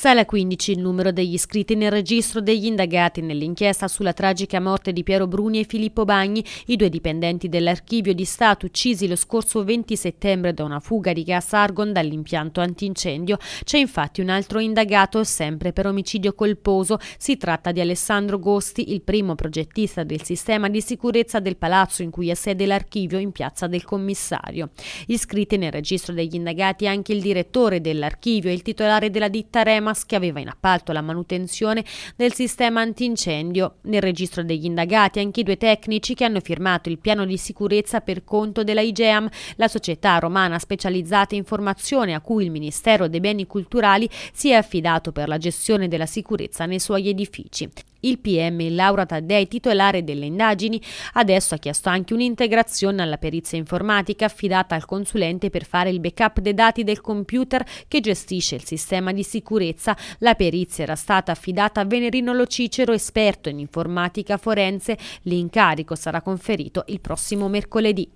Sale a 15 il numero degli iscritti nel registro degli indagati nell'inchiesta sulla tragica morte di Piero Bruni e Filippo Bagni, i due dipendenti dell'Archivio di Stato uccisi lo scorso 20 settembre da una fuga di gas argon dall'impianto antincendio. C'è infatti un altro indagato, sempre per omicidio colposo. Si tratta di Alessandro Gosti, il primo progettista del sistema di sicurezza del palazzo in cui è sede l'archivio in piazza del commissario. Iscritti nel registro degli indagati anche il direttore dell'archivio e il titolare della ditta Rema Comas che aveva in appalto la manutenzione del sistema antincendio. Nel registro degli indagati anche i due tecnici che hanno firmato il piano di sicurezza per conto della IGEAM, la società romana specializzata in formazione a cui il Ministero dei Beni Culturali si è affidato per la gestione della sicurezza nei suoi edifici. Il PM Laura Taddei, titolare delle indagini, adesso ha chiesto anche un'integrazione alla perizia informatica affidata al consulente per fare il backup dei dati del computer che gestisce il sistema di sicurezza. La perizia era stata affidata a Venerino Lo Cicero, esperto in informatica forense. L'incarico sarà conferito il prossimo mercoledì.